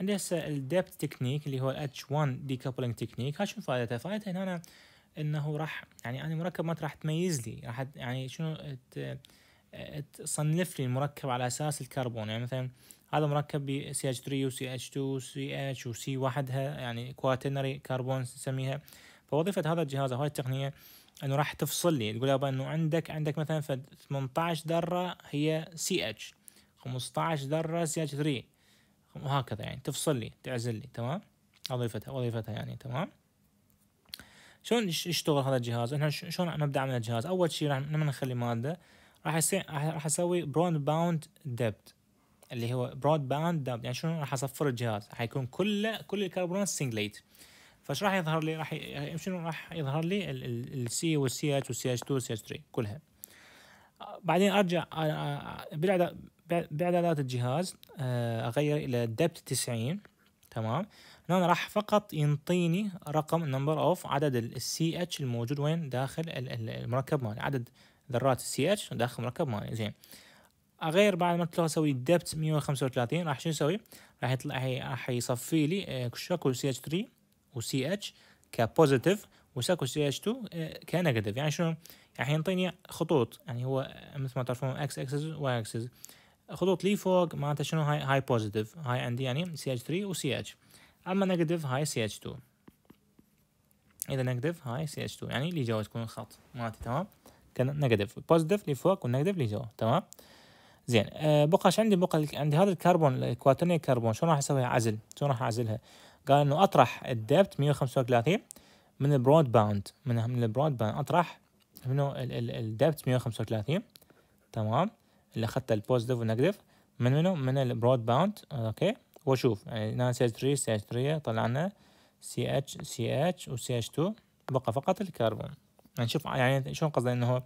عندي هسه الديبت تكنيك اللي هو الاتش 1 ديكابلينج تكنيك ها شنو فائدته؟ فائدته هنا انه راح يعني انا مركب ما راح تميز لي راح يعني شنو تصنف لي المركب على اساس الكربون يعني مثلا هذا مركب ب سي اتش 3 وسي اتش 2 وسي اتش وسي وحدها يعني كواتنري كربون نسميها فوظيفة هذا الجهاز هاي التقنية أنه راح تفصل لي تقول يابا أنه عندك عندك مثلا 18 ذرة هي سي اتش 15 ذره سي اتش CH3 وهكذا يعني تفصل لي تعزل لي تمام وظيفتها وظيفتها يعني تمام شلون يشتغل هذا الجهاز احنا شلون نبدا عمل الجهاز اول شيء راح نخلي ماده راح يصير راح اسوي برود باوند ديبت اللي هو برود باوند ديبت يعني شلون راح اصفر الجهاز راح يكون كله كل الكربونات سنجليت فايش راح يظهر لي راح يعني شنو راح يظهر لي السي والسي اتش والسي اتش 2 والسي اتش 3 كلها بعدين ارجع بالعاده باعدادات الجهاز آه، اغير الى دبت 90 تمام هنا راح فقط ينطيني رقم نمبر اوف عدد السي اتش الموجود وين داخل المركب مالي عدد ذرات السي اتش داخل المركب مالي زين اغير بعد ما قلت له اسوي دبت 135 راح شو يسوي راح يطلع راح يصفي لي شكل سي اتش 3 وسي اتش كبوزيتيف وساكو سي اتش 2 كنيجاتيف يعني شنو راح يعني ينطيني خطوط يعني هو مثل ما تعرفون اكس اكسس واي اكسس خطوط لي فوق معناتها شنو هاي هاي بوزيتيف هاي عندي يعني سي اتش 3 وسي اتش اما نيجاتيف هاي سي اتش 2 اذا نيجاتيف هاي سي اتش 2 يعني اللي جوا تكون الخط مالتي تمام كان نيجاتيف بوزيتيف لي فوق والنيجاتيف لي جوا تمام زين أه بقى ايش عندي بقى عندي هذا الكربون الكواترني كربون شلون راح اسويها عزل شلون راح اعزلها قال انه اطرح الدبت 135 من البرود باوند من البرود باوند اطرح منه الدبت 135 تمام اللي اخذت البوزيتيف والنيجاتيف من منو من البرود باوند اوكي واشوف يعني هنا سي اتش 3 سي اتش 3 طلعنا سي اتش سي اتش وسي اتش 2 بقى فقط الكربون نشوف يعني, يعني شلون قصدي انه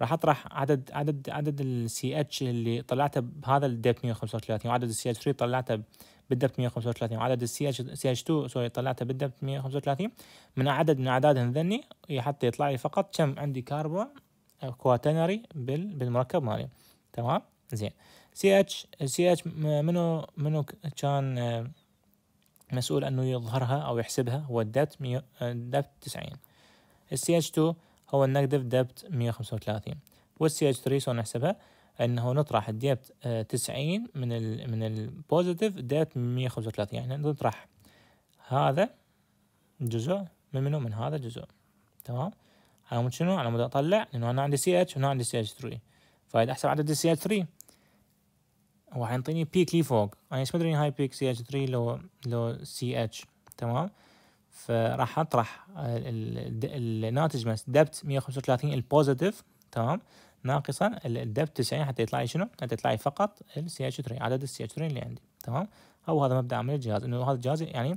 راح اطرح عدد عدد عدد السي اتش اللي طلعته بهذا الدب 135 وعدد السي اتش 3 طلعته بالدب 135 وعدد السي اتش سي اتش 2 سوري طلعته بالدب 135 من عدد من اعدادهم ذني حتى يطلع لي فقط كم عندي كربون كواتنري بالمركب مالي تمام زين سي اتش سي اتش منو منو كان آه، مسؤول انه يظهرها او يحسبها هو الدبت مية آه، دبت تسعين السي اتش تو هو النيجاتيف دبت مية خمسة وثلاثين والسي اتش ثري شلون نحسبها انه نطرح الدبت آه، تسعين من ال من البوزيتيف دبت مية خمسة وثلاثين يعني نطرح هذا جزء من منو من هذا الجزء تمام على مود شنو على مود اطلع لانه انا عندي سي اتش وهنا عندي سي اتش 3 فاذا احسب عدد السي اتش 3 هو حينطيني بيك لي فوق انا ايش مدري هاي بيك سي اتش 3 لو لو سي اتش تمام فراح اطرح الناتج مس دبت 135 البوزيتيف تمام ناقصا الدبت 90 حتى يطلع لي شنو؟ حتى يطلع لي فقط السي اتش 3 عدد السي اتش 3 اللي عندي تمام هو هذا مبدا عمل الجهاز انه هذا الجهاز يعني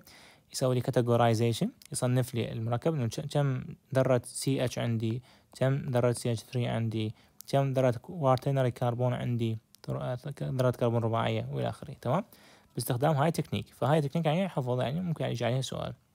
يسوي لي كاتيجورايزيشن يصنف لي المركب انه كم ذره سي اتش عندي كم ذره سي اتش 3 عندي كم ذرات كوارتينري كربون عندي ذرات كربون رباعية والى اخره تمام باستخدام هاي تكنيك فهاي تكنيك يعني حفظ يعني ممكن يعني يجي عليها سؤال